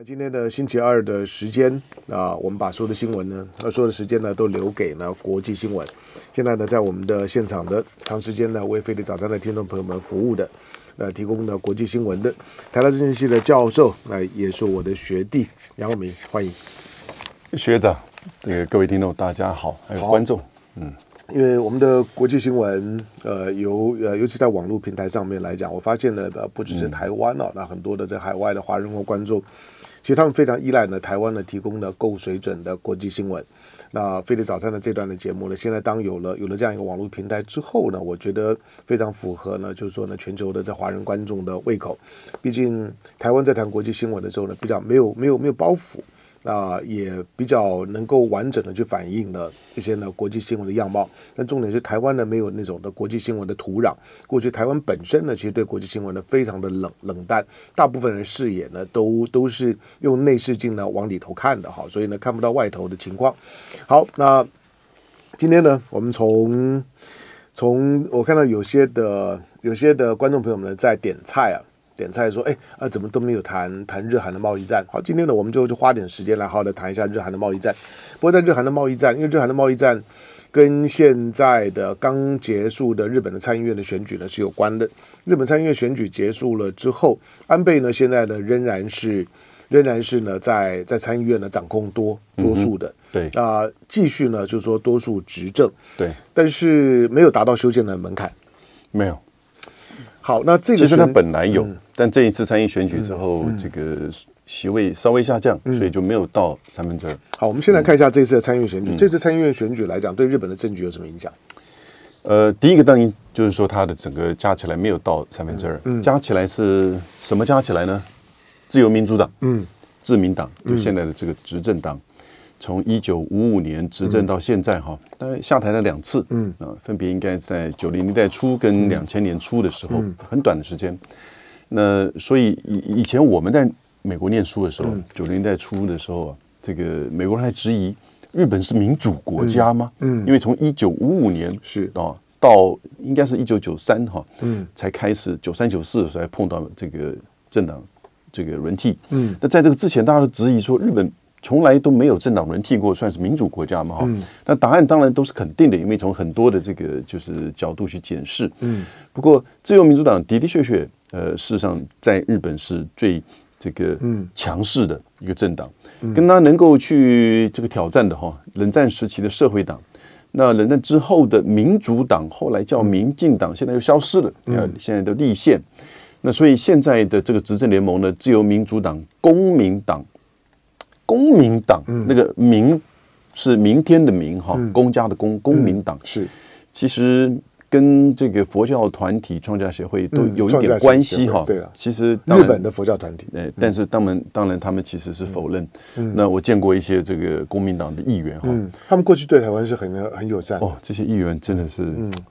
那今天的星期二的时间啊，我们把所有的新闻呢，呃，所有的时间呢，都留给了国际新闻。现在呢，在我们的现场的长时间呢，为《飞碟早餐》的听众朋友们服务的，呃，提供的国际新闻的，台大政治系的教授，那也是我的学弟杨伟，欢迎学长，呃，各位听众大家好，还有观众，嗯，因为我们的国际新闻，呃，由呃，尤其在网络平台上面来讲，我发现呢，不只是台湾哦，那很多的在海外的华人和观众。其实他们非常依赖呢台湾呢提供的够水准的国际新闻，那飞碟早餐的这段的节目呢，现在当有了有了这样一个网络平台之后呢，我觉得非常符合呢，就是说呢全球的在华人观众的胃口，毕竟台湾在谈国际新闻的时候呢，比较没有没有没有包袱。那也比较能够完整的去反映呢一些呢国际新闻的样貌，但重点是台湾呢没有那种的国际新闻的土壤。过去台湾本身呢，其实对国际新闻呢非常的冷冷淡，大部分人视野呢都都是用内视镜呢往里头看的哈，所以呢看不到外头的情况。好，那今天呢，我们从从我看到有些的有些的观众朋友们在点菜啊。点菜说：“哎啊，怎么都没有谈谈日韩的贸易战？好，今天呢，我们就就花点时间来好好的谈一下日韩的贸易战。不过，在日韩的贸易战，因为日韩的贸易战跟现在的刚结束的日本的参议院的选举呢是有关的。日本参议院选举结束了之后，安倍呢现在呢仍然是仍然是呢在在参议院呢掌控多多数的，对啊，继续呢就是说多数执政，对，但是没有达到修建的门槛，没有。”好，那这个其实他本来有，但这一次参议选举之后，这个席位稍微下降，所以就没有到三分之二。好，我们先来看一下这次的参议选举。这次参议院选举来讲，对日本的政局有什么影响？呃，第一个当然就是说，它的整个加起来没有到三分之二，加起来是什么？加起来呢？自由民主党，嗯，自民党，就现在的这个执政党。从一九五五年执政到现在哈，大概下台了两次，嗯啊，分别应该在九零年代初跟两千年初的时候，很短的时间。那所以以以前我们在美国念书的时候，九零年代初的时候啊，这个美国人还质疑日本是民主国家吗？嗯，因为从一九五五年是啊到应该是一九九三哈，嗯，才开始九三九四才碰到这个政党这个轮替，嗯，那在这个之前，大家都质疑说日本。从来都没有政党轮替过，算是民主国家嘛？哈，那答案当然都是肯定的，因为从很多的这个就是角度去检视。嗯，不过自由民主党的的确确，呃，事实上在日本是最这个嗯强势的一个政党，跟他能够去这个挑战的哈，冷战时期的社会党，那冷战之后的民主党后来叫民进党，现在又消失了，你看现在都立宪，那所以现在的这个执政联盟呢，自由民主党、公民党。公民党，那个“民”是明天的“明”哈，公家的“公”，公民党是，其实。跟这个佛教团体创价协会都有一点关系哈，啊，其实日本的佛教团体，呃，但是他们当然他们其实是否认。那我见过一些这个国民党的议员哈，他们过去对台湾是很很友善哦。这些议员真的是，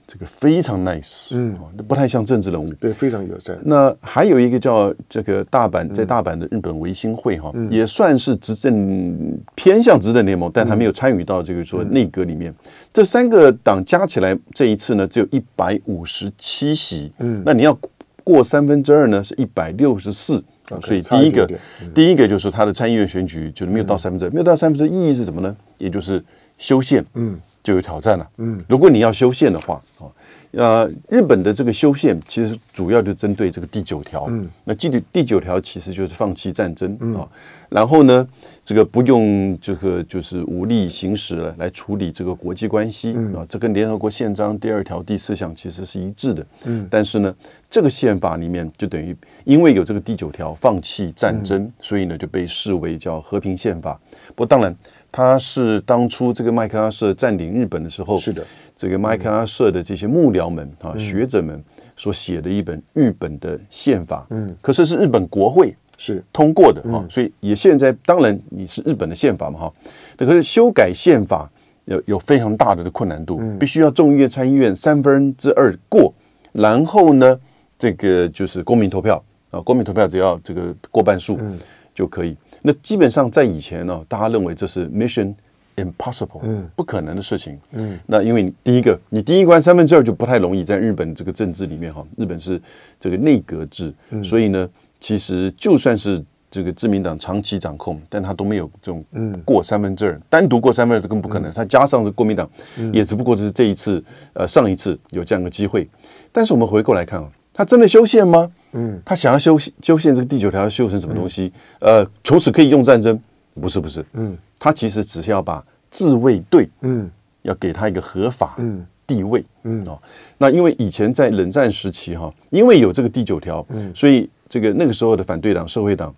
这个非常 nice，嗯，不太像政治人物，对，非常友善。那还有一个叫这个大阪，在大阪的日本维新会哈，也算是执政偏向执政联盟，但他没有参与到这个说内阁里面。这三个党加起来这一次呢，只有一百五十七席。嗯，那你要过三分之二呢，是一百六十四。所以第一个，第一个就是他的参议院选举就是没有到三分之二，没有到三分之二意义是什么呢？也就是修宪。嗯。就有挑战了。嗯，如果你要修宪的话，啊，呃，日本的这个修宪其实主要就针对这个第九条。嗯，那第九第九条其实就是放弃战争啊，然后呢，这个不用这个就是武力行使来处理这个国际关系啊，这跟联合国宪章第二条第四项其实是一致的。嗯，但是呢，这个宪法里面就等于因为有这个第九条放弃战争，所以呢就被视为叫和平宪法。不过当然。它是当初这个麦克阿瑟占领日本的时候，是的，这个麦克阿瑟的这些幕僚们啊、学者们所写的一本日本的宪法，嗯，可是是日本国会是通过的啊，所以也现在当然你是日本的宪法嘛哈，可是修改宪法有有非常大的的困难度，必须要众议院、参议院三分之二过，然后呢，这个就是公民投票啊，公民投票只要这个过半数就可以。那基本上在以前呢，大家认为这是 mission impossible，嗯，不可能的事情，嗯。那因为第一个，你第一关三分之二就不太容易，在日本这个政治里面哈，日本是这个内阁制，所以呢，其实就算是这个自民党长期掌控，但他都没有这种过三分之二，单独过三分之二更不可能。他加上是国民党，也只不过就是这一次，呃，上一次有这样的机会。但是我们回过来看啊，他真的修宪吗？嗯，他想要修修宪，这个第九条修成什么东西？呃，从此可以用战争？不是，不是。嗯，他其实只是要把自卫队，嗯，要给他一个合法嗯地位，嗯哦。那因为以前在冷战时期哈，因为有这个第九条，嗯，所以这个那个时候的反对党社会党，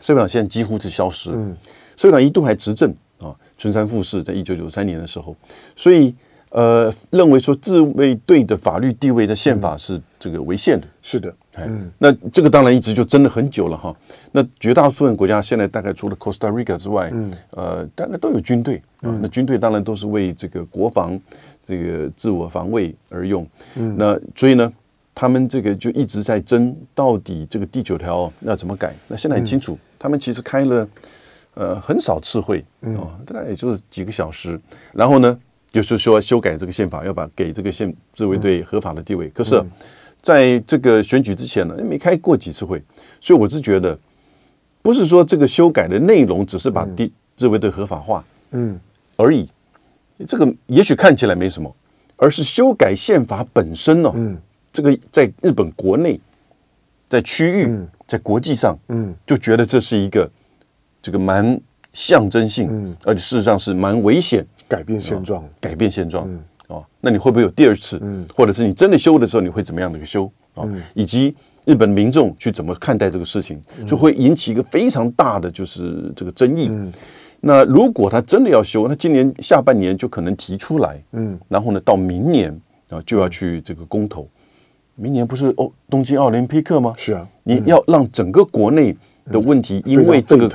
社会党现在几乎是消失了。社会党一度还执政啊，春山富士在一九九三年的时候，所以呃，认为说自卫队的法律地位的宪法是这个违宪的，是的。嗯，那这个当然一直就真的很久了哈。那绝大部分国家现在大概除了 Costa Rica 之外，嗯，呃，大概都有军队。嗯，那军队当然都是为这个国防、这个自我防卫而用。嗯，那所以呢，他们这个就一直在争到底这个第九条要怎么改。那现在很清楚，他们其实开了呃很少次会，哦，大概也就是几个小时。然后呢，就是说修改这个宪法，要把给这个宪自卫队合法的地位。可是。在这个选举之前呢，没开过几次会，所以我是觉得，不是说这个修改的内容只是把地自卫队合法化，嗯，而已，这个也许看起来没什么，而是修改宪法本身呢，嗯，这个在日本国内，在区域，在国际上，嗯，就觉得这是一个这个蛮象征性，而且事实上是蛮危险，改变现状，改变现状，嗯。那你会不会有第二次？或者是你真的修的时候，你会怎么样的一个修啊？以及日本民众去怎么看待这个事情，就会引起一个非常大的就是这个争议。那如果他真的要修，那今年下半年就可能提出来，嗯，然后呢，到明年啊就要去这个公投。明年不是哦东京奥林匹克吗？是啊，你要让整个国内的问题因为这个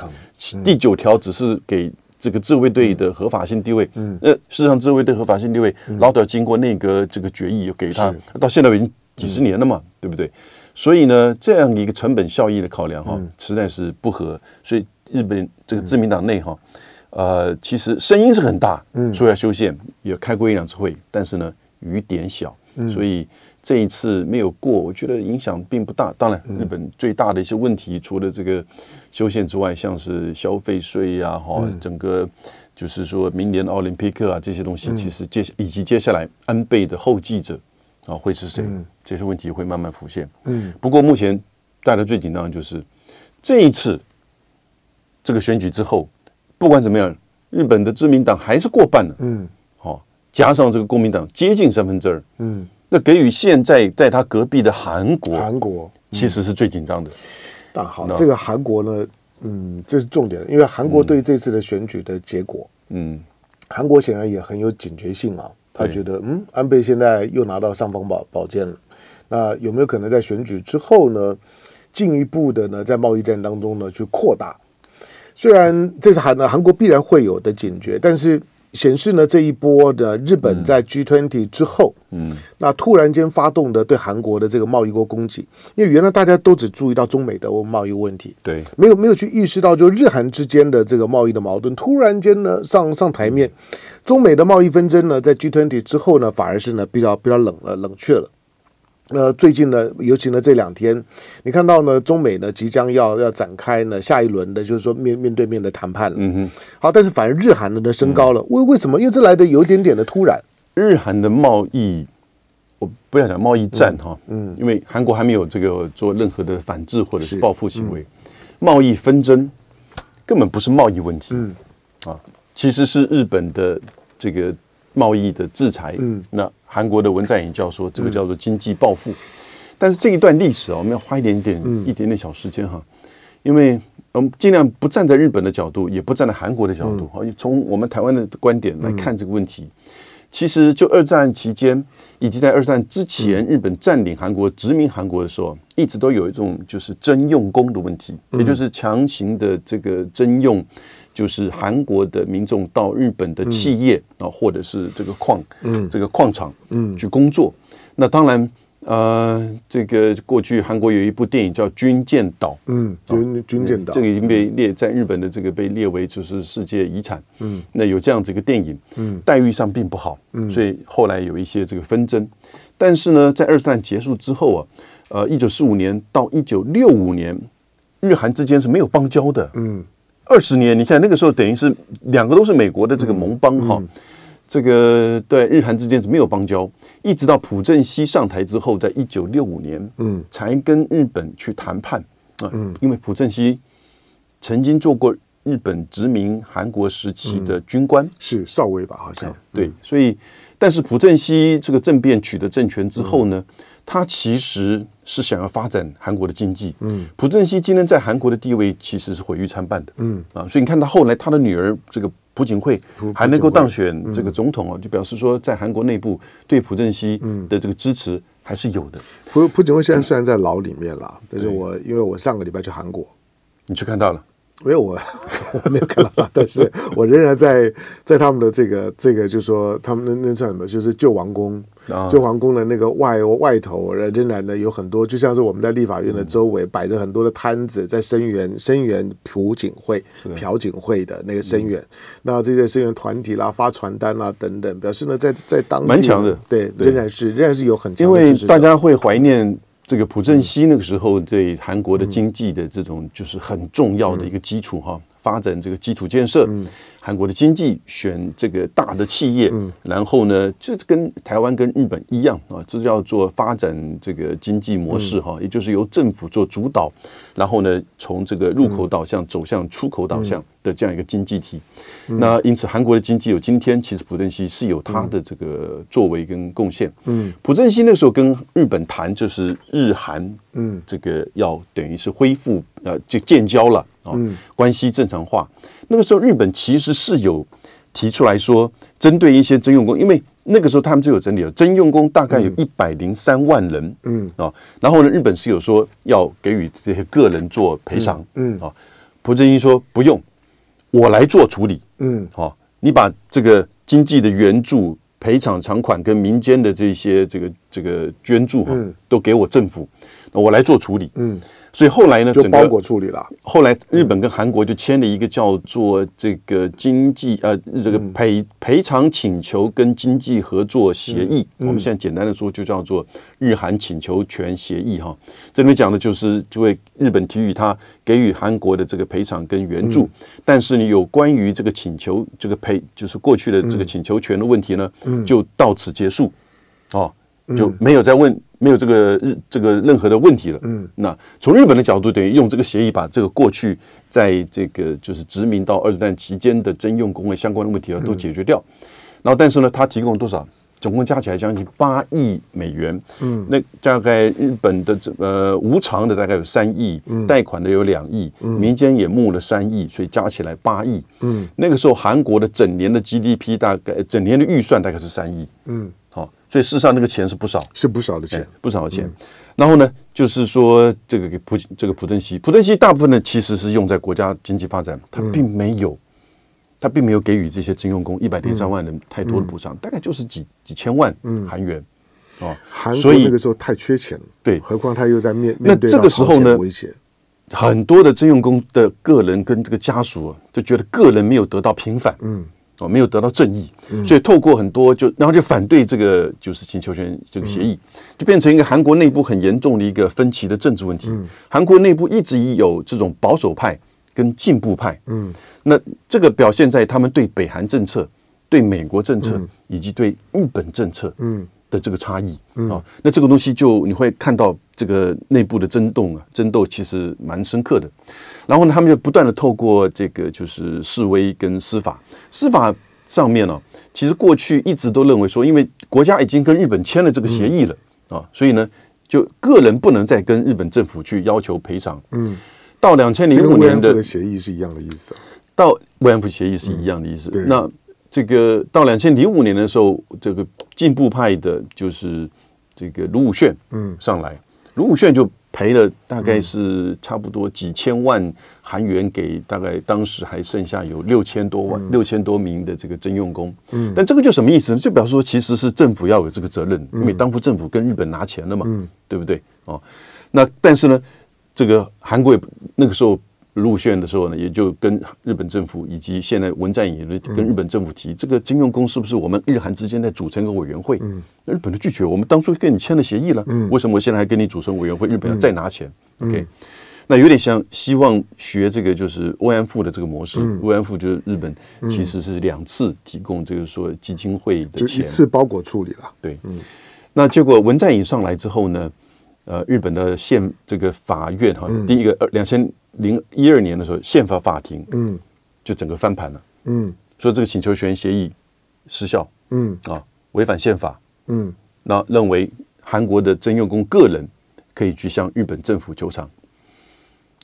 第九条只是给。这个自卫队的合法性地位，呃，事实上自卫队合法性地位老早经过内阁这个决议给它，到现在已经几十年了嘛，对不对？所以呢，这样一个成本效益的考量哈，实在是不合。所以日本这个自民党内哈，呃，其实声音是很大，嗯，说要修宪，也开过一两次会，但是呢，雨点小，所以。这一次没有过，我觉得影响并不大。当然，日本最大的一些问题，除了这个修宪之外，像是消费税呀，哈，整个就是说明年的奥林匹克啊这些东西，其实接以及接下来安倍的后继者啊会是谁，这些问题会慢慢浮现。嗯，不过目前带来最紧张的就是这一次这个选举之后，不管怎么样，日本的自民党还是过半了。嗯，好，加上这个国民党接近三分之二。嗯。那给予现在在他隔壁的韩国，韩国其实是最紧张的。但好，这个韩国呢，嗯，这是重点，因为韩国对这次的选举的结果，嗯，韩国显然也很有警觉性啊。他觉得，嗯，安倍现在又拿到上方宝宝剑了，那有没有可能在选举之后呢，进一步的呢，在贸易战当中呢去扩大？虽然这是韩的韩国必然会有的警觉，但是。显示呢，这一波的日本在 G20 之后，嗯，那突然间发动的对韩国的这个贸易国攻击，因为原来大家都只注意到中美的贸易问题，对，没有没有去意识到就日韩之间的这个贸易的矛盾，突然间呢上上台面，中美的贸易纷争呢在 G20 之后呢反而是呢比较比较冷了冷却了。那最近呢，尤其呢这两天，你看到呢，中美呢即将要要展开呢下一轮的，就是说面面对面的谈判了。嗯哼。好，但是反而日韩呢升高了，为为什么？因为这来的有一点点的突然。日韩的贸易，我不要讲贸易战哈，嗯，因为韩国还没有这个做任何的反制或者是报复行为，贸易纷争根本不是贸易问题，嗯啊，其实是日本的这个。贸易的制裁，那韩国的文在寅叫说，这个叫做经济报复。但是这一段历史啊，我们要花一点点、一点点小时间哈，因为我们尽量不站在日本的角度，也不站在韩国的角度啊，从我们台湾的观点来看这个问题。其实就二战期间，以及在二战之前，日本占领韩国、殖民韩国的时候，一直都有一种就是征用工的问题，也就是强行的这个征用。就是韩国的民众到日本的企业啊，或者是这个矿，这个矿场去工作。那当然，呃，这个过去韩国有一部电影叫《军舰岛》，嗯，军军舰岛，这个已经被列在日本的这个被列为就是世界遗产。嗯，那有这样子一个电影，嗯，待遇上并不好，嗯，所以后来有一些这个纷争。但是呢，在二战结束之后啊，呃，一九四五年到一九六五年，日韩之间是没有邦交的，嗯。二十年，你看那个时候等于是两个都是美国的这个盟邦哈，这个对日韩之间是没有邦交，一直到朴正熙上台之后，在一九六五年，嗯，才跟日本去谈判啊，嗯，因为朴正熙曾经做过日本殖民韩国时期的军官，是少尉吧，好像对，所以但是朴正熙这个政变取得政权之后呢，他其实。是想要发展韩国的经济，嗯，朴正熙今天在韩国的地位其实是毁誉参半的，嗯啊，所以你看他后来他的女儿这个朴槿惠还能够当选这个总统哦，就表示说在韩国内部对朴正熙的这个支持还是有的。朴朴槿惠现在虽然在牢里面了，但是我因为我上个礼拜去韩国，你去看到了。没有我，我没有看到，但是我仍然在在他们的这个这个，就是说他们那那叫什么，就是旧王宫，旧皇宫的那个外外头，仍然呢有很多，就像是我们在立法院的周围摆着很多的摊子，在声援声援朴槿惠朴槿惠的那个声援，那这些声援团体啦、发传单啦等等，表示呢在在当蛮强的，对，仍然是仍然是有很强，因为大家会怀念。这个朴正熙那个时候对韩国的经济的这种就是很重要的一个基础哈，发展这个基础建设。韩国的经济选这个大的企业，然后呢，就是跟台湾跟日本一样啊，这叫做发展这个经济模式哈，也就是由政府做主导，然后呢，从这个入口导向走向出口导向的这样一个经济体。那因此，韩国的经济有今天，其实朴正熙是有他的这个作为跟贡献。嗯，朴正熙那时候跟日本谈，就是日韩，嗯，这个要等于是恢复呃就建交了啊，关系正常化。那个时候日本其实。是有提出来说，针对一些征用工，因为那个时候他们就有整理了，征用工大概有一百零三万人，嗯啊，然后呢，日本是有说要给予这些个人做赔偿，嗯啊，朴正英说不用，我来做处理，嗯好，你把这个经济的援助、赔偿、长款跟民间的这些这个这个捐助哈，都给我政府。我来做处理，嗯，所以后来呢，就包裹处理了。后来日本跟韩国就签了一个叫做这个经济呃这个赔赔偿请求跟经济合作协议，我们现在简单的说就叫做日韩请求权协议哈。这里面讲的就是，就会日本给予他给予韩国的这个赔偿跟援助，但是呢，有关于这个请求这个赔就是过去的这个请求权的问题呢，就到此结束，哦，就没有再问。没有这个日这个任何的问题了，嗯，那从日本的角度，等于用这个协议把这个过去在这个就是殖民到二战期间的征用工的相关的问题啊都解决掉，然后但是呢，他提供了多少？总共加起来将近八亿美元，嗯，那大概日本的这呃无偿的大概有三亿，贷款的有两亿，民间也募了三亿，所以加起来八亿，嗯，那个时候韩国的整年的 GDP 大概整年的预算大概是三亿，嗯，好，所以事实上那个钱是不少，是不少的钱，不少的钱。然后呢，就是说这个普这个朴正熙，朴正熙大部分呢其实是用在国家经济发展，他并没有。他并没有给予这些征用工一百零三万人太多的补偿，大概就是几几千万韩元，哦，韩国那个时候太缺钱了，对，何况他又在面对这个时候呢，很多的征用工的个人跟这个家属就觉得个人没有得到平反，嗯，哦，没有得到正义，所以透过很多就然后就反对这个就是请求权这个协议，就变成一个韩国内部很严重的一个分歧的政治问题。韩国内部一直以有这种保守派。跟进步派，嗯，那这个表现在他们对北韩政策、对美国政策以及对日本政策，嗯，的这个差异啊，那这个东西就你会看到这个内部的争斗啊，争斗其实蛮深刻的。然后呢，他们就不断的透过这个就是示威跟司法，司法上面呢，其实过去一直都认为说，因为国家已经跟日本签了这个协议了啊，所以呢，就个人不能再跟日本政府去要求赔偿，嗯。到两千零五年的协议是一样的意思，到慰安妇协议是一样的意思。那这个到两千零五年的时候，这个进步派的就是这个卢武铉，嗯，上来卢武铉就赔了大概是差不多几千万韩元给大概当时还剩下有六千多万六千多名的这个征用工，嗯，但这个就什么意思呢？就表示说其实是政府要有这个责任，因为当初政府跟日本拿钱了嘛，对不对？哦，那但是呢？这个韩国那个时候入选的时候呢，也就跟日本政府以及现在文在寅跟日本政府提，这个金融功是不是我们日韩之间在组成个委员会？日本的拒绝，我们当初跟你签了协议了，为什么现在还跟你组成委员会？日本要再拿钱？OK？那有点像希望学这个就是慰安妇的这个模式，慰安妇就是日本其实是两次提供，就是说基金会的钱一次包裹处理了。对，那结果文在寅上来之后呢？呃，日本的宪这个法院哈，第一个二两千零一二年的时候，宪法法庭嗯，就整个翻盘了嗯，说这个请求权协议失效嗯啊，违反宪法嗯，那认为韩国的曾用公个人可以去向日本政府求偿，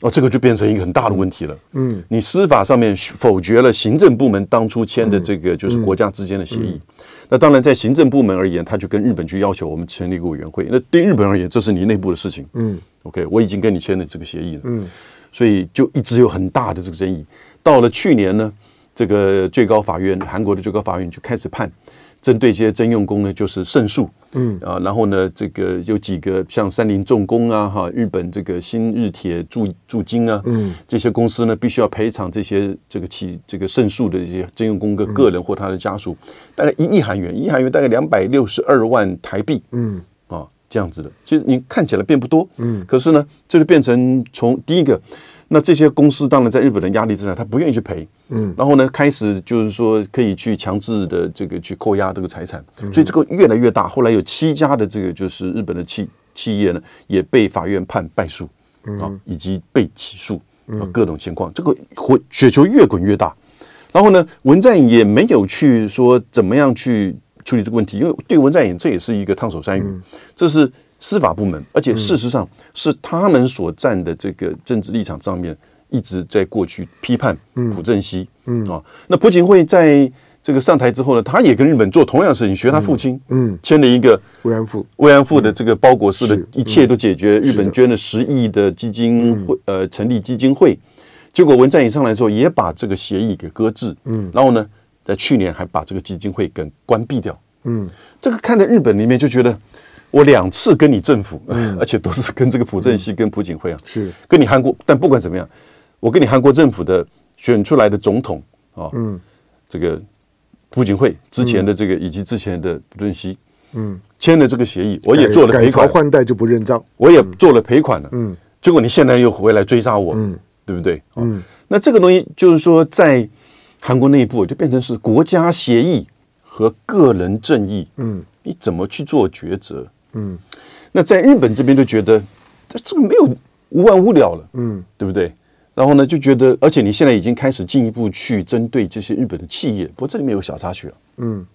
哦，这个就变成一个很大的问题了嗯，你司法上面否决了行政部门当初签的这个就是国家之间的协议。那当然，在行政部门而言，他就跟日本去要求我们成立一个委员会。那对日本而言，这是你内部的事情。嗯，OK，我已经跟你签了这个协议了。嗯，所以就一直有很大的这个争议。到了去年呢，这个最高法院，韩国的最高法院就开始判。针对一些征用工呢，就是胜诉，嗯啊，然后呢，这个有几个像三菱重工啊、哈日本这个新日铁、住住金啊，嗯，这些公司呢，必须要赔偿这些这个企这个胜诉的这些征用工的个人或他的家属，大概一亿韩元，一亿韩元大概两百六十二万台币，嗯啊这样子的。其实你看起来并不多，嗯，可是呢，这就变成从第一个。那这些公司当然在日本的压力之下，他不愿意去赔。嗯，然后呢，开始就是说可以去强制的这个去扣押这个财产，所以这个越来越大。后来有七家的这个就是日本的企企业呢，也被法院判败诉啊，以及被起诉啊，各种情况，这个雪雪球越滚越大。然后呢，文在寅也没有去说怎么样去处理这个问题，因为对文在寅这也是一个烫手山芋，这是。司法部门，而且事实上是他们所站的这个政治立场上面一直在过去批判朴正熙，嗯啊，那朴槿惠在这个上台之后呢，他也跟日本做同样事情，学他父亲，签了一个慰安妇慰安妇的这个包裹式的，一切都解决。日本捐了十亿的基金会，呃，成立基金会，结果文在寅上来之后也把这个协议给搁置，嗯，然后呢，在去年还把这个基金会给关闭掉。嗯，这个看在日本里面就觉得。我两次跟你政府，而且都是跟这个朴正熙、跟朴槿惠啊，是跟你韩国，但不管怎么样，我跟你韩国政府的选出来的总统啊，嗯，这个朴槿惠之前的这个以及之前的朴正熙，嗯，签了这个协议，我也做了赔款，换代就不认账，我也做了赔款了，嗯，结果你现在又回来追杀我，嗯，对不对？嗯，那这个东西就是说，在韩国内部就变成是国家协议和个人正义，嗯，你怎么去做抉择？嗯，那在日本这边就觉得，这这个没有无完无了了，嗯，对不对？然后呢，就觉得，而且你现在已经开始进一步去针对这些日本的企业。不过这里面有小插曲啊，嗯，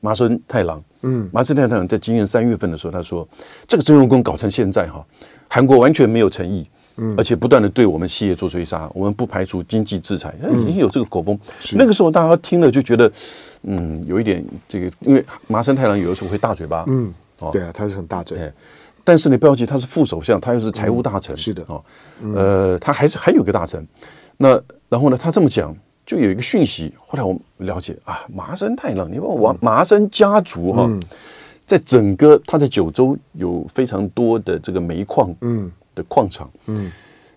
麻生太郎，嗯，麻生太郎在今年三月份的时候，他说这个争用功搞成现在哈，韩国完全没有诚意，嗯，而且不断的对我们企业做追杀，我们不排除经济制裁，已经有这个口风。那个时候大家听了就觉得，嗯，有一点这个，因为麻生太郎有的时候会大嘴巴，嗯。对啊，他是很大臣，但是你不要急，他是副首相，他又是财务大臣，是的，哦，呃，他还是还有个大臣，那然后呢，他这么讲，就有一个讯息，后来我了解啊，麻生太郎，你问我麻生家族哈，在整个他在九州有非常多的这个煤矿，嗯，的矿场，嗯，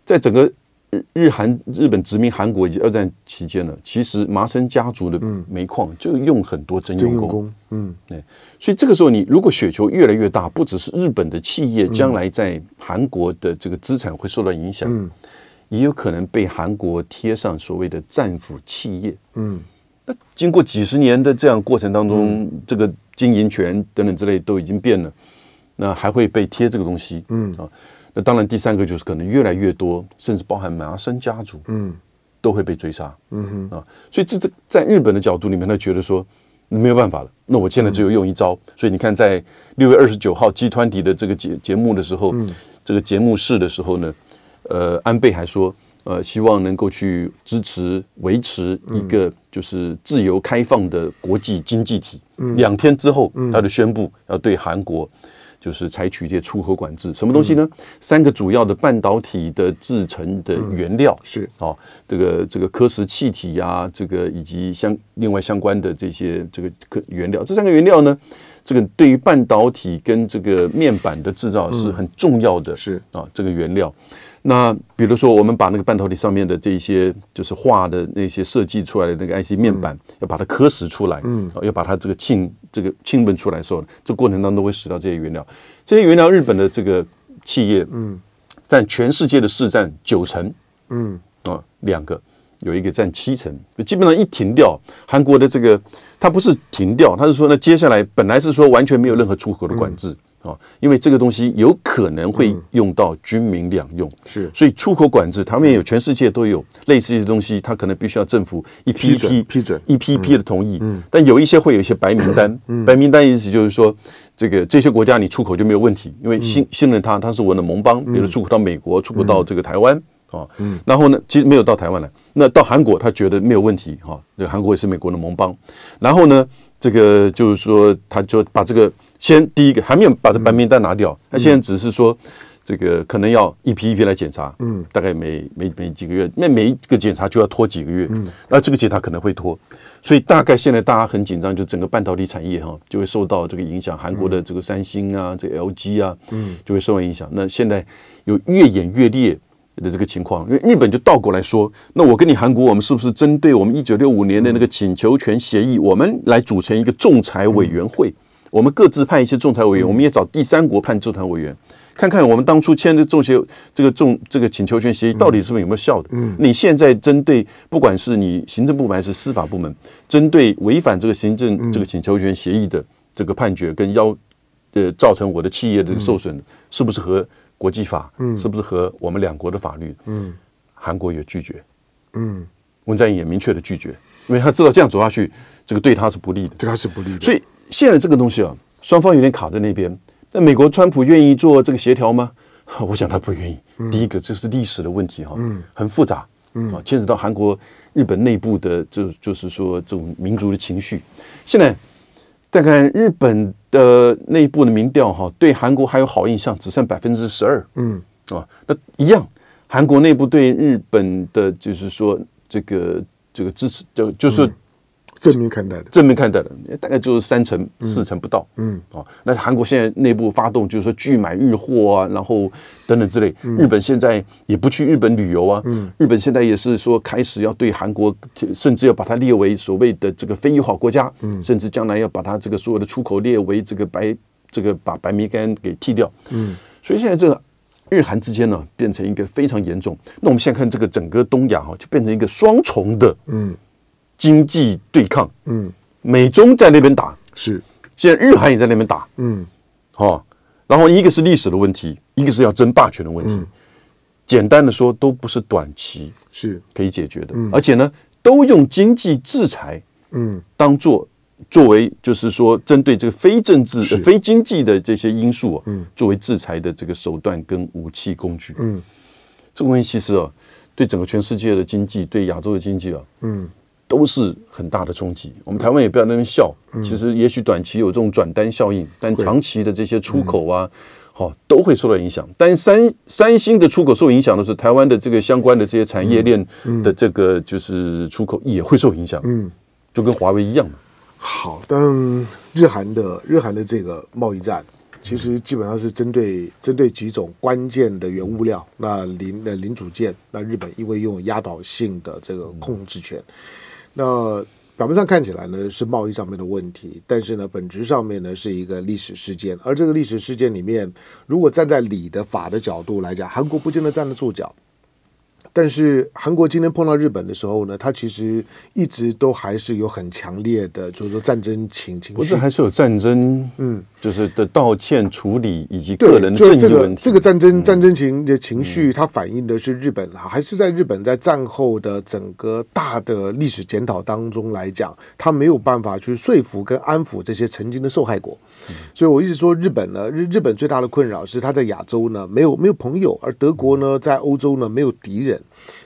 在整个。日韩日本殖民韩国以及二战期间呢，其实麻生家族的煤矿就用很多征用工，嗯，哎，所以这个时候你如果雪球越来越大，不只是日本的企业将来在韩国的这个资产会受到影响，嗯，也有可能被韩国贴上所谓的战俘企业，嗯，那经过几十年的这样过程当中，这个经营权等等之类都已经变了，那还会被贴这个东西，嗯啊。那当然，第三个就是可能越来越多，甚至包含麻生家族，嗯，都会被追杀，嗯哼啊，所以这这在日本的角度里面，他觉得说没有办法了，那我现在只有用一招。所以你看，在六月二十九号集团底的这个节节目的时候，嗯，这个节目室的时候呢，呃，安倍还说，呃，希望能够去支持维持一个就是自由开放的国际经济体。两天之后，他就宣布要对韩国。就是采取一些出口管制，什么东西呢？三个主要的半导体的制成的原料是啊，这个这个科石气体呀，这个以及相另外相关的这些这个原料，这三个原料呢？这个对于半导体跟这个面板的制造是很重要的，是啊，这个原料。那比如说，我们把那个半导体上面的这一些，就是画的那些设计出来的那个 IC 面板，要把它刻蚀出来，嗯，要把它这个浸这个浸润出来的时候，这过程当中会使到这些原料。这些原料，日本的这个企业，嗯，占全世界的市占九成，嗯啊，两个。有一个占七成，基本上一停掉，韩国的这个，它不是停掉，它是说那接下来本来是说完全没有任何出口的管制啊，因为这个东西有可能会用到军民两用，是，所以出口管制他们也有，全世界都有类似的东西，它可能必须要政府一批批批准，一批批的同意，但有一些会有一些白名单，白名单意思就是说这个这些国家你出口就没有问题，因为信信任他，他是我的盟邦，比如出口到美国，出口到这个台湾。哦，嗯，然后呢，其实没有到台湾来，那到韩国他觉得没有问题哈，那韩国也是美国的盟邦，然后呢，这个就是说，他就把这个先第一个还没有把这白名单拿掉，他现在只是说这个可能要一批一批来检查，嗯，大概每每每几个月，那每一个检查就要拖几个月，嗯，那这个检查可能会拖，所以大概现在大家很紧张，就整个半导体产业哈就会受到这个影响，韩国的这个三星啊，这 LG 啊，嗯，就会受到影响，那现在有越演越烈。的这个情况，因为日本就倒过来说，那我跟你韩国，我们是不是针对我们一九六五年的那个请求权协议，我们来组成一个仲裁委员会，我们各自判一些仲裁委员，我们也找第三国判仲裁委员，看看我们当初签的仲协这个仲这个请求权协议到底是不是有没有效的？嗯，你现在针对不管是你行政部门还是司法部门，针对违反这个行政这个请求权协议的这个判决跟要呃造成我的企业的受损，是不是和？国际法，嗯，是不是和我们两国的法律，嗯，韩国有拒绝，嗯，文在寅也明确的拒绝，因为他知道这样走下去，这个对他是不利的，对他是不利的。所以现在这个东西啊，双方有点卡在那边。那美国川普愿意做这个协调吗？我想他不愿意。第一个就是历史的问题哈，很复杂，嗯，啊，牵扯到韩国、日本内部的，就就是说这种民族的情绪。现在再看日本。的内部的民调哈，对韩国还有好印象，只剩百分之十二。嗯，啊，那一样，韩国内部对日本的，就是说这个这个支持，就就是。正面看待的，正面看待的，大概就是三成四成不到。嗯，哦，那韩国现在内部发动，就是说拒买日货啊，然后等等之类。日本现在也不去日本旅游啊。嗯，日本现在也是说开始要对韩国，甚至要把它列为所谓的这个非友好国家。嗯，甚至将来要把它这个所有的出口列为这个白，这个把白名单给剃掉。嗯，所以现在这个日韩之间呢，变成一个非常严重。那我们现在看这个整个东亚啊，就变成一个双重的。嗯。经济对抗，嗯，美中在那边打，是，现在日韩也在那边打，嗯，好，然后一个是历史的问题，一个是要争霸权的问题，简单的说，都不是短期是可以解决的，而且呢，都用经济制裁，嗯，当做作为就是说针对这个非政治、非经济的这些因素啊，作为制裁的这个手段跟武器工具，嗯，这个问题其实啊，对整个全世界的经济，对亚洲的经济啊，嗯。都是很大的冲击。我们台湾也不要那边笑，其实也许短期有这种转单效应，但长期的这些出口啊，好都会受到影响。但三三星的出口受影响的是台湾的这个相关的这些产业链的这个就是出口也会受影响，嗯，就跟华为一样好，但日韩的日韩的这个贸易战，其实基本上是针对针对几种关键的原物料，那零的零组件，那日本因为拥有压倒性的这个控制权。那表面上看起来呢是贸易上面的问题，但是呢本质上面呢是一个历史事件。而这个历史事件里面，如果站在理的法的角度来讲，韩国不见得站得住脚。但是韩国今天碰到日本的时候呢，他其实一直都还是有很强烈的，就是说战争情情绪。不是，还是有战争，嗯。就是的道歉处理以及个人正义问题。这个这个战争战争情的情绪，它反映的是日本啊，还是在日本在战后的整个大的历史检讨当中来讲，他没有办法去说服跟安抚这些曾经的受害国。所以我一直说，日本呢，日日本最大的困扰是他在亚洲呢没有没有朋友，而德国呢在欧洲呢没有敌人。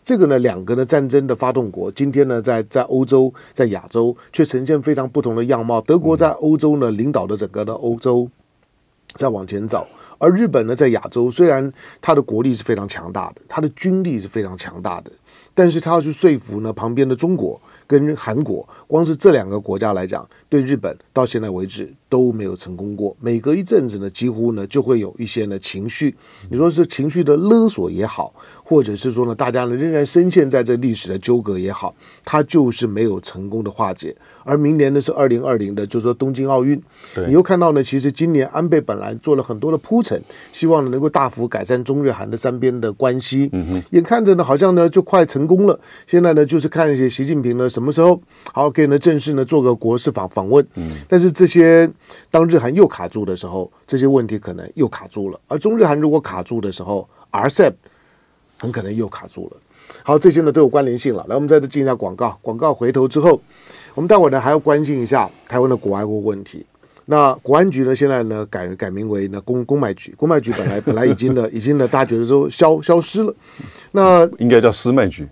这个呢两个呢战争的发动国，今天呢在在欧洲在亚洲却呈现非常不同的样貌。德国在欧洲呢领导的整个的欧。洲再往前走，而日本呢，在亚洲，虽然它的国力是非常强大的，它的军力是非常强大的，但是它要去说服呢，旁边的中国跟韩国。光是这两个国家来讲，对日本到现在为止都没有成功过。每隔一阵子呢，几乎呢就会有一些呢情绪。你说是情绪的勒索也好，或者是说呢，大家呢仍然深陷在这历史的纠葛也好，它就是没有成功的化解。而明年呢是二零二零的，就是说东京奥运，你又看到呢，其实今年安倍本来做了很多的铺陈，希望呢能够大幅改善中日韩的三边的关系。眼看着呢，好像呢就快成功了。现在呢就是看一些习近平呢什么时候好。可以呢，正式呢做个国事访访问，嗯，但是这些当日韩又卡住的时候，这些问题可能又卡住了。而中日韩如果卡住的时候，RCEP 很可能又卡住了。好，这些呢都有关联性了。来，我们在这进一下广告。广告回头之后，我们待会呢还要关心一下台湾的国安局问题。那国安局呢现在呢改改名为呢公公卖局，公卖局本来本来已经呢已经呢大家觉得说消消失了，那应该叫私卖局。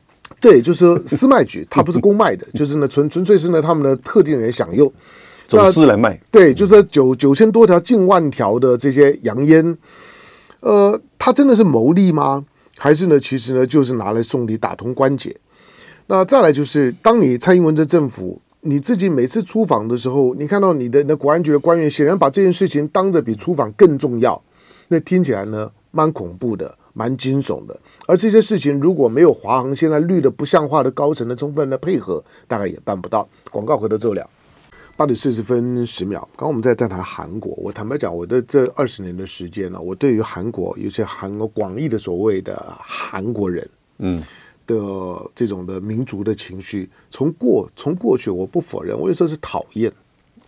这也就是私卖局，它不是公卖的，就是呢，纯纯粹是呢，他们的特定人享用走私来卖。对，就是九九千多条、近万条的这些洋烟，呃，它真的是牟利吗？还是呢，其实呢，就是拿来送礼、打通关节？那再来就是，当你蔡英文的政府你自己每次出访的时候，你看到你的那国安局的官员显然把这件事情当着比出访更重要，那听起来呢，蛮恐怖的。蛮惊悚的，而这些事情如果没有华航现在绿的不像话的高层的充分的配合，大概也办不到广告回都做了。八点四十分十秒，刚我们在在谈韩国，我坦白讲，我的这二十年的时间呢，我对于韩国，有些韩国广义的所谓的韩国人，嗯，的这种的民族的情绪，从过从过去我不否认，我有时候是讨厌。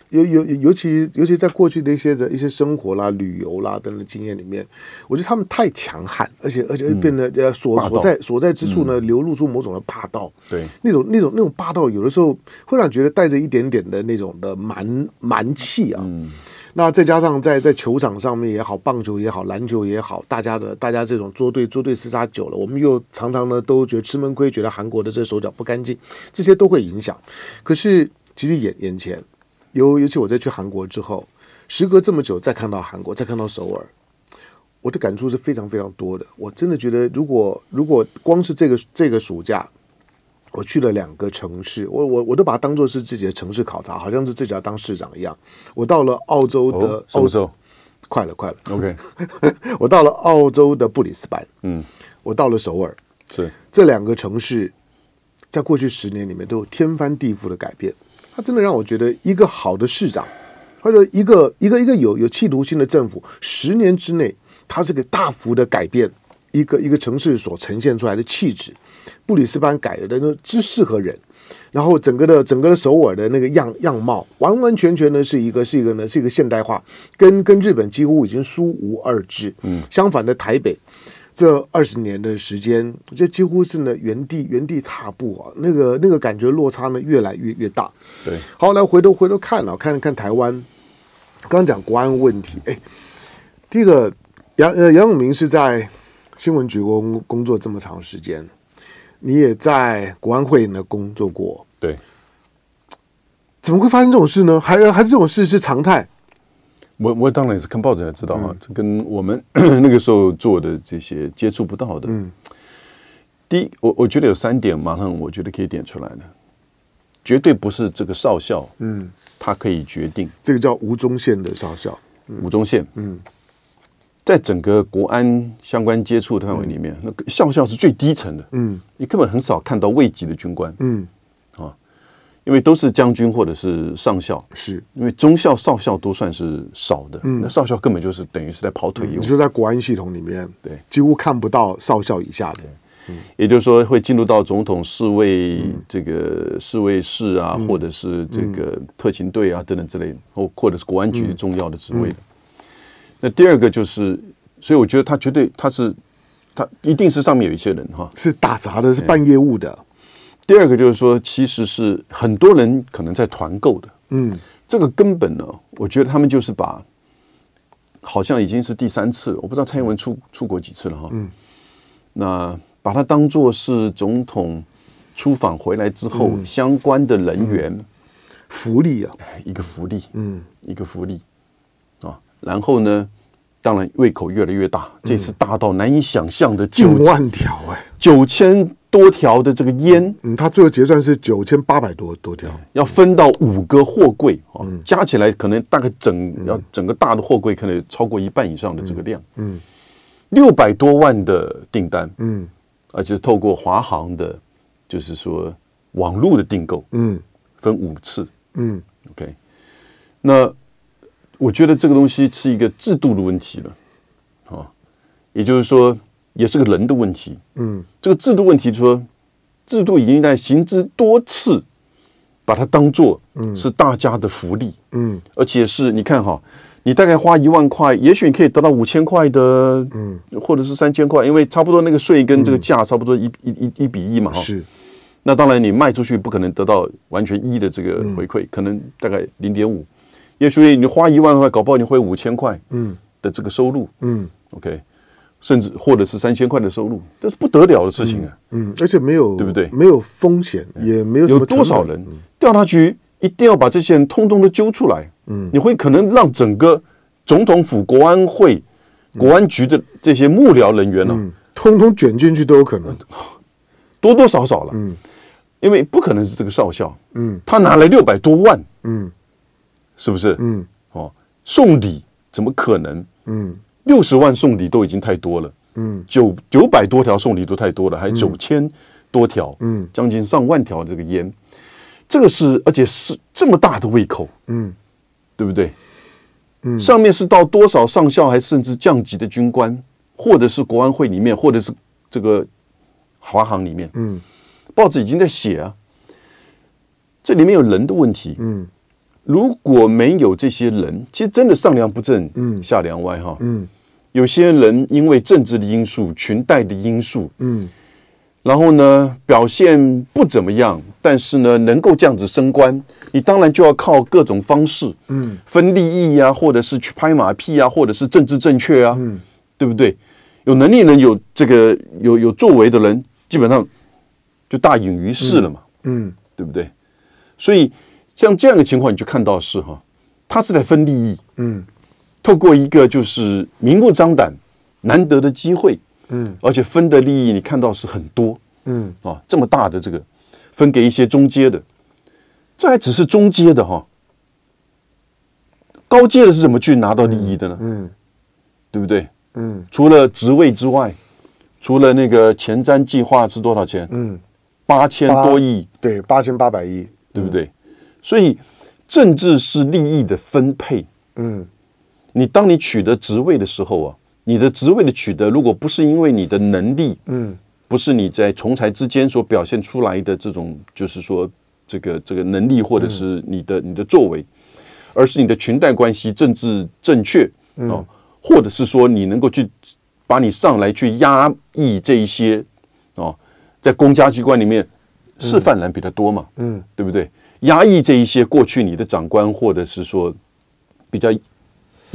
尤尤尤其尤其在过去的一些的一些生活啦、旅游啦等等经验里面，我觉得他们太强悍，而且而且变得呃所所在所在之处呢，流露出某种的霸道。对，那种那种那种霸道，有的时候会让觉得带着一点点的那种的蛮蛮气啊。那再加上在在球场上面也好，棒球也好，篮球也好，大家的大家这种捉对捉对厮杀久了，我们又常常呢都觉得吃闷亏，觉得韩国的这手脚不干净，这些都会影响。可是其实眼眼前。尤尤其我在去韩国之后，时隔这么久再看到韩国，再看到首尔，我的感触是非常非常多的。我真的觉得，如果如果光是这个这个暑假，我去了两个城市，我我我都把它当做是自己的城市考察，好像是自己要当市长一样。我到了澳洲的澳洲，快了快了，OK。我到了澳洲的布里斯班，嗯，我到了首尔，是这两个城市，在过去十年里面都有天翻地覆的改变。他真的让我觉得，一个好的市长，或者一个一个一个有有企图心的政府，十年之内，它是个大幅的改变，一个一个城市所呈现出来的气质。布里斯班改的那只适合人，然后整个的整个的首尔的那个样样貌，完完全全呢是一个是一个呢是一个现代化，跟跟日本几乎已经殊无二致。嗯，相反的台北。这二十年的时间，这几乎是呢原地原地踏步啊，那个那个感觉落差呢越来越越大。对，好，来回头回头看了看了看台湾，刚刚讲国安问题，哎，第一个杨呃杨永明是在新闻局工工作这么长时间，你也在国安会呢工作过，对，怎么会发生这种事呢？还还是这种事是常态？我我当然也是看报纸才知道哈，这跟我们 那个时候做的这些接触不到的。嗯。第一，我我觉得有三点，马上我觉得可以点出来的，绝对不是这个少校。嗯。他可以决定这个叫吴宗宪的少校。吴宗宪。嗯。在整个国安相关接触范围里面，那少校是最低层的。嗯。你根本很少看到位级的军官。嗯。因为都是将军或者是上校，是因为中校、少校都算是少的，那少校根本就是等于是在跑腿用。你说在国安系统里面，对，几乎看不到少校以下的，也就是说会进入到总统侍卫这个侍卫室啊，或者是这个特勤队啊等等之类的，或或者是国安局重要的职位的。那第二个就是，所以我觉得他绝对他是他一定是上面有一些人哈，是打杂的，是办业务的。第二个就是说，其实是很多人可能在团购的，嗯，这个根本呢，我觉得他们就是把，好像已经是第三次，我不知道蔡英文出出国几次了哈，嗯，那把它当做是总统出访回来之后相关的人员福利啊，一个福利，嗯，一个福利啊，然后呢，当然胃口越来越大，这次大到难以想象的，九万条哎，九千。多条的这个烟，嗯，它最后结算是九千八百多多条，要分到五个货柜啊，加起来可能大概整要整个大的货柜，可能超过一半以上的这个量，嗯，六百多万的订单，嗯，而且透过华航的，就是说网络的订购，嗯，分五次，嗯，OK，那我觉得这个东西是一个制度的问题了，好，也就是说。也是个人的问题，嗯，这个制度问题说，制度已经在行之多次，把它当做是大家的福利，嗯，而且是你看哈，你大概花一万块，也许你可以得到五千块的，嗯，或者是三千块，因为差不多那个税跟这个价差不多一一一一比一嘛哈，是，那当然你卖出去不可能得到完全一的这个回馈，可能大概零点五，也许你花一万块，搞不好你会五千块，嗯的这个收入，嗯，OK。甚至或者是三千块的收入，这是不得了的事情啊！嗯，而且没有对不对？没有风险，也没有什么。有多少人？调查局一定要把这些人通通都揪出来。嗯，你会可能让整个总统府、国安会、国安局的这些幕僚人员呢，通通卷进去都有可能。多多少少了。嗯，因为不可能是这个少校。嗯，他拿了六百多万。嗯，是不是？嗯，哦，送礼怎么可能？嗯。六十万送礼都已经太多了，嗯，九九百多条送礼都太多了，还九千多条，嗯，将近上万条这个烟，这个是而且是这么大的胃口，嗯，对不对？嗯，上面是到多少上校，还甚至降级的军官，或者是国安会里面，或者是这个华航里面，嗯，报纸已经在写啊，这里面有人的问题，嗯，如果没有这些人，其实真的上梁不正，嗯，下梁歪哈，嗯。有些人因为政治的因素、裙带的因素，嗯，然后呢，表现不怎么样，但是呢，能够这样子升官，你当然就要靠各种方式，嗯，分利益呀，或者是去拍马屁呀，或者是政治正确啊，嗯，对不对？有能力人、有这个有有作为的人，基本上就大隐于世了嘛，嗯，对不对？所以像这样的情况，你就看到是哈，他是在分利益，嗯。透过一个就是明目张胆、难得的机会，嗯，而且分的利益你看到是很多，嗯啊，这么大的这个分给一些中阶的，这还只是中阶的哈，高阶的是怎么去拿到利益的呢？嗯，对不对？嗯，除了职位之外，除了那个前瞻计划是多少钱？嗯，八千多亿，对，八千八百亿，对不对？所以政治是利益的分配，嗯。你当你取得职位的时候啊，你的职位的取得，如果不是因为你的能力，嗯，不是你在从才之间所表现出来的这种，就是说这个这个能力或者是你的你的作为，而是你的裙带关系政治正确哦，或者是说你能够去把你上来去压抑这一些哦，在公家机关里面示范人比较多嘛，嗯，对不对？压抑这一些过去你的长官或者是说比较。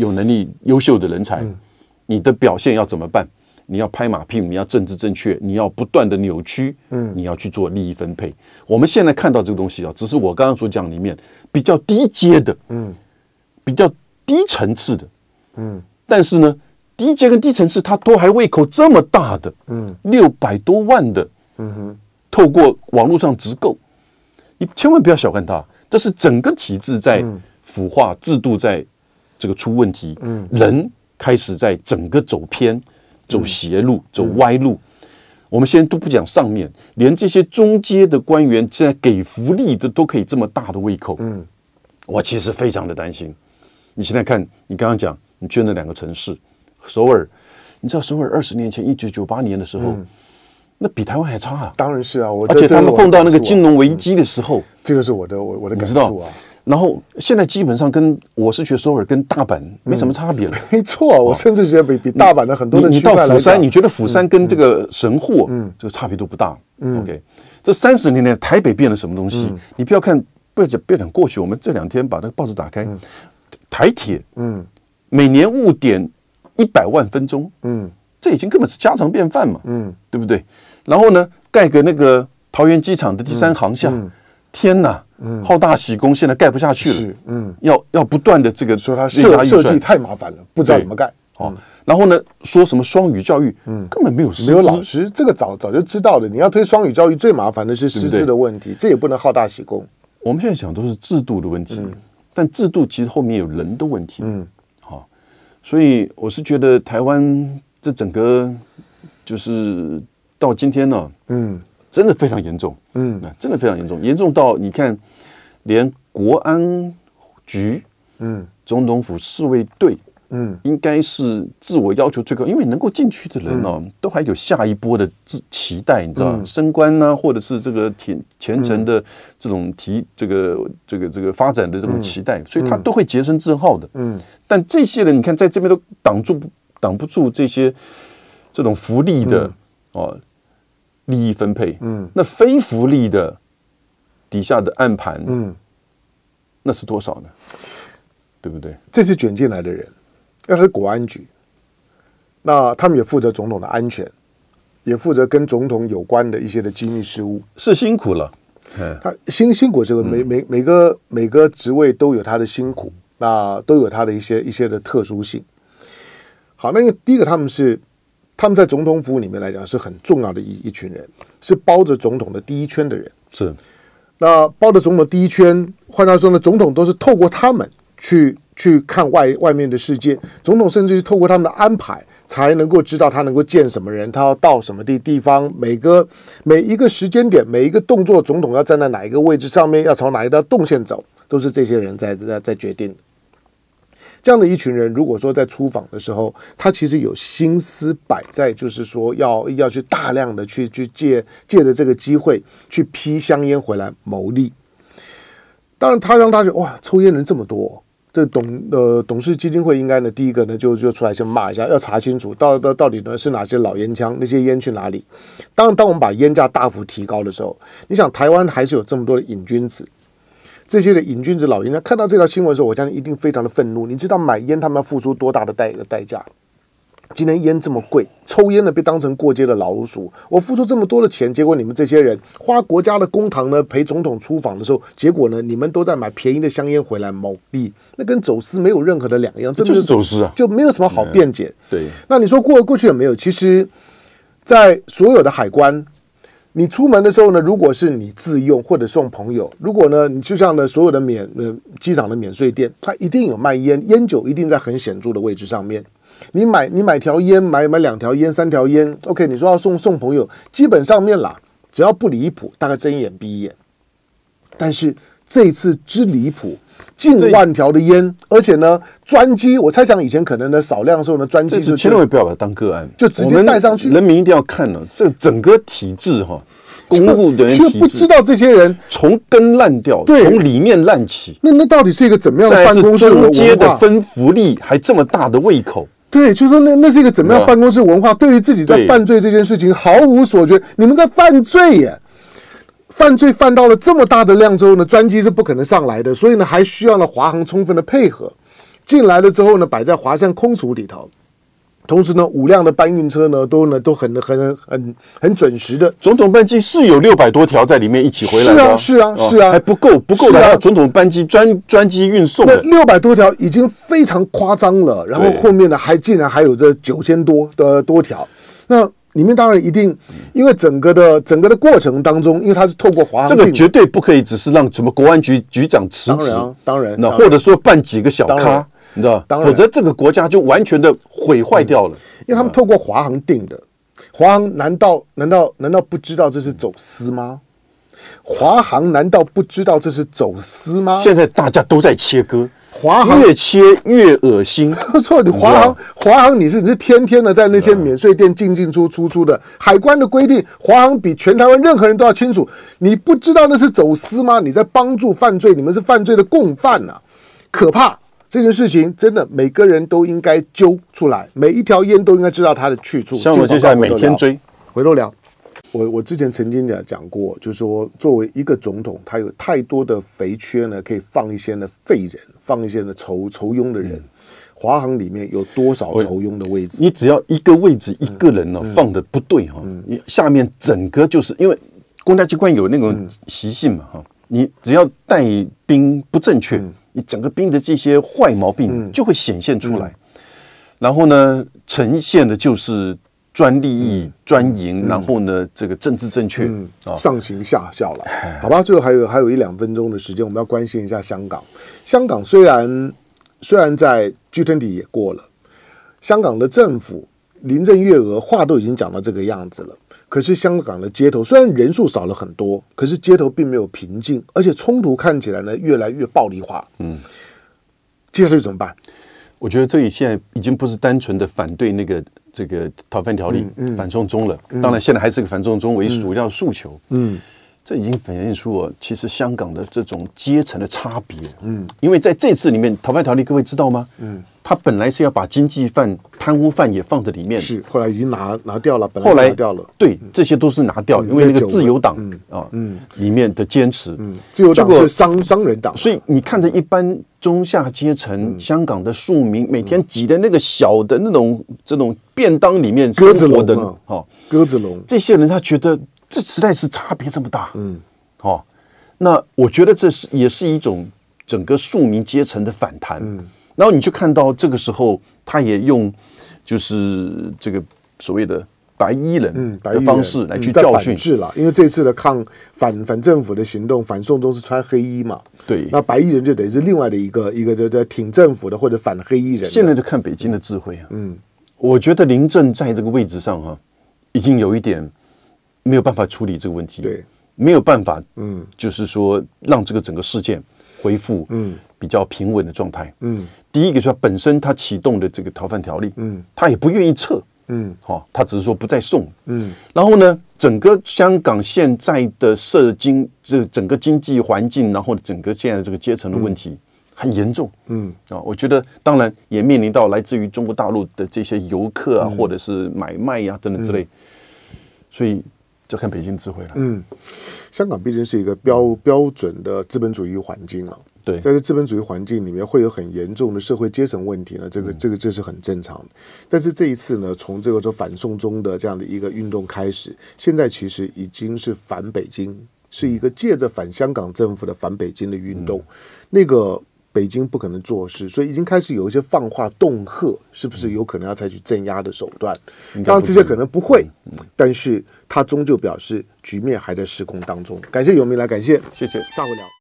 有能力优秀的人才，你的表现要怎么办？你要拍马屁，你要政治正确，你要不断的扭曲，嗯，你要去做利益分配。我们现在看到这个东西啊，只是我刚刚所讲里面比较低阶的，嗯，比较低层次的，嗯。但是呢，低阶跟低层次他都还胃口这么大的，嗯，六百多万的，嗯哼，透过网络上直购，你千万不要小看他，这是整个体制在腐化，制度在。这个出问题，嗯，人开始在整个走偏、走邪路、走歪路。我们现在都不讲上面，连这些中阶的官员，现在给福利的都可以这么大的胃口。嗯，我其实非常的担心。你现在看，你刚刚讲，你去那两个城市，首尔，你知道首尔二十年前一九九八年的时候，那比台湾还差啊。当然是啊，我而且他们碰到那个金融危机的时候，这个是我的我我的感受啊。然后现在基本上跟我是学首尔跟大阪没什么差别了。没错，我甚至觉得比比大阪的很多的你你到釜山，你觉得釜山跟这个神户，嗯，这个差别都不大。嗯 OK，这三十年来台北变了什么东西？你不要看，不要讲不要讲过去。我们这两天把那个报纸打开，台铁，嗯，每年误点一百万分钟，嗯，这已经根本是家常便饭嘛，嗯，对不对？然后呢，盖个那个桃园机场的第三航向。天呐，嗯，好大喜功，现在盖不下去了，嗯，要要不断的这个说他设设计太麻烦了，不知道怎么盖，哦，然后呢，说什么双语教育，嗯，根本没有没有老师，这个早早就知道的，你要推双语教育，最麻烦的是师资的问题，这也不能好大喜功。我们现在想都是制度的问题，但制度其实后面有人的问题，嗯，好，所以我是觉得台湾这整个就是到今天呢，嗯。真的非常严重，嗯，真的非常严重，严重到你看，连国安局，嗯，总统府侍卫队，嗯，应该是自我要求最高，因为能够进去的人哦，都还有下一波的期期待，你知道，升官呢，或者是这个前前程的这种提，这个这个这个发展的这种期待，所以他都会洁身自好的，嗯，但这些人你看在这边都挡住挡不住这些这种福利的，哦。利益分配，嗯，那非福利的底下的暗盘，嗯，那是多少呢？对不对？这是卷进来的人。要是国安局，那他们也负责总统的安全，也负责跟总统有关的一些的机密事务，是辛苦了。他辛辛苦这个，每每每个每个职位都有他的辛苦，那都有他的一些一些的特殊性。好，那个第一个他们是。他们在总统府里面来讲是很重要的一一群人，是包着总统的第一圈的人。是，那包着总统第一圈，换句话说呢，总统都是透过他们去去看外外面的世界。总统甚至是透过他们的安排，才能够知道他能够见什么人，他要到什么地地方，每个每一个时间点，每一个动作，总统要站在哪一个位置上面，要从哪一条动线走，都是这些人在在在决定。这样的一群人，如果说在出访的时候，他其实有心思摆在，就是说要要去大量的去去借借着这个机会去批香烟回来牟利。当然，他让他就哇，抽烟人这么多，这董呃董事基金会应该呢，第一个呢就就出来先骂一下，要查清楚到到到底呢是哪些老烟枪，那些烟去哪里？当当我们把烟价大幅提高的时候，你想台湾还是有这么多的瘾君子。这些的瘾君子老爷爷看到这条新闻的时候，我相信一定非常的愤怒。你知道买烟他们要付出多大的代代价？今天烟这么贵，抽烟的被当成过街的老鼠。我付出这么多的钱，结果你们这些人花国家的公堂呢陪总统出访的时候，结果呢你们都在买便宜的香烟回来谋利，那跟走私没有任何的两样，这就是走私啊，就没有什么好辩解。对，那你说过过去有没有，其实，在所有的海关。你出门的时候呢，如果是你自用或者送朋友，如果呢，你就像呢所有的免呃机场的免税店，它一定有卖烟，烟酒一定在很显著的位置上面。你买你买条烟，买买两条烟、三条烟，OK，你说要送送朋友，基本上面啦，只要不离谱，大概睁一眼闭一眼。但是这一次之离谱。近万条的烟，而且呢，专机。我猜想以前可能呢，少量的时候呢，专机是千万不要把它当个案，就直接带上去。人民一定要看了这整个体制哈，公务人员体不知道这些人从根烂掉，从里面烂起。那那到底是一个怎么样办公室文化？接分福利还这么大的胃口？对，就是说那那是一个怎么样办公室文化？对于自己在犯罪这件事情毫无所觉，你们在犯罪耶！犯罪犯到了这么大的量之后呢，专机是不可能上来的，所以呢，还需要呢华航充分的配合。进来了之后呢，摆在华山空储里头。同时呢，五辆的搬运车呢，都呢都很很很很准时的。总统班机是有六百多条在里面一起回来的。是啊，是啊，是啊，还不够，不够的啊！总统班机专专机运送。那六百多条已经非常夸张了，然后后面呢，还竟然还有这九千多的多条。那里面当然一定，因为整个的整个的过程当中，因为他是透过华航这个绝对不可以只是让什么国安局局长辞职，当然，那或者说办几个小咖，你知道然，否则这个国家就完全的毁坏掉了。因为他们透过华航定的，华航难道难道难道不知道这是走私吗？华航难道不知道这是走私吗？现在大家都在切割。华航越切越恶心。错，你华航，华航，你是你是天天的在那些免税店进进出出出的。海关的规定，华航比全台湾任何人都要清楚。你不知道那是走私吗？你在帮助犯罪，你们是犯罪的共犯啊！可怕，这件事情真的每个人都应该揪出来，每一条烟都应该知道它的去处。像我接下来每天追，回头聊。我我之前曾经讲讲过，就说作为一个总统，他有太多的肥缺呢，可以放一些呢废人，放一些呢愁愁庸的人。华航里面有多少愁庸的位置？你只要一个位置一个人呢放的不对哈，你下面整个就是因为公家机关有那种习性嘛哈，你只要带兵不正确，你整个兵的这些坏毛病就会显现出来，然后呢呈现的就是。专利益、专营，然后呢，这个政治正确，上行下效了。好吧，最后还有还有一两分钟的时间，我们要关心一下香港。香港虽然虽然在 GDP 也过了，香港的政府临阵月娥话都已经讲到这个样子了，可是香港的街头虽然人数少了很多，可是街头并没有平静，而且冲突看起来呢越来越暴力化。嗯，接下来怎么办？我觉得这里现在已经不是单纯的反对那个。这个逃犯条例反送中了，当然现在还是个反送中为主要诉求。嗯。这已经反映出我其实香港的这种阶层的差别，嗯，因为在这次里面《逃犯条例》，各位知道吗？嗯，他本来是要把经济犯、贪污犯也放在里面的，是后来已经拿拿掉了，本来拿掉了，对，这些都是拿掉，因为那个自由党啊，嗯，里面的坚持，嗯，只有这个商商人党，所以你看着一般中下阶层香港的庶民，每天挤在那个小的那种这种便当里面鸽子笼的，好鸽子笼，这些人他觉得。这实在是差别这么大，嗯，好，那我觉得这是也是一种整个庶民阶层的反弹，嗯，然后你就看到这个时候，他也用就是这个所谓的白衣人的方式来去教训了，因为这次的抗反反政府的行动，反宋中是穿黑衣嘛，对，那白衣人就等于是另外的一个一个在在挺政府的或者反黑衣人，现在就看北京的智慧啊，嗯，我觉得林正在这个位置上哈，已经有一点。没有办法处理这个问题，对，没有办法，嗯，就是说让这个整个事件恢复，嗯，比较平稳的状态，嗯。第一个说是本身他启动的这个逃犯条例，嗯，他也不愿意撤，嗯，好，他只是说不再送，嗯。然后呢，整个香港现在的社经这整个经济环境，然后整个现在这个阶层的问题很严重，嗯啊，我觉得当然也面临到来自于中国大陆的这些游客啊，或者是买卖呀等等之类，所以。就看北京智慧了。嗯，香港毕竟是一个标标准的资本主义环境了。对，在这资本主义环境里面，会有很严重的社会阶层问题呢。这个、这个、这是很正常的。但是这一次呢，从这个说反送中的这样的一个运动开始，现在其实已经是反北京，是一个借着反香港政府的反北京的运动，那个。北京不可能做事，所以已经开始有一些放话、恫吓，是不是有可能要采取镇压的手段？当然，这些可能不会，但是他终究表示局面还在失控当中。感谢尤明来，感谢，谢谢，下回聊。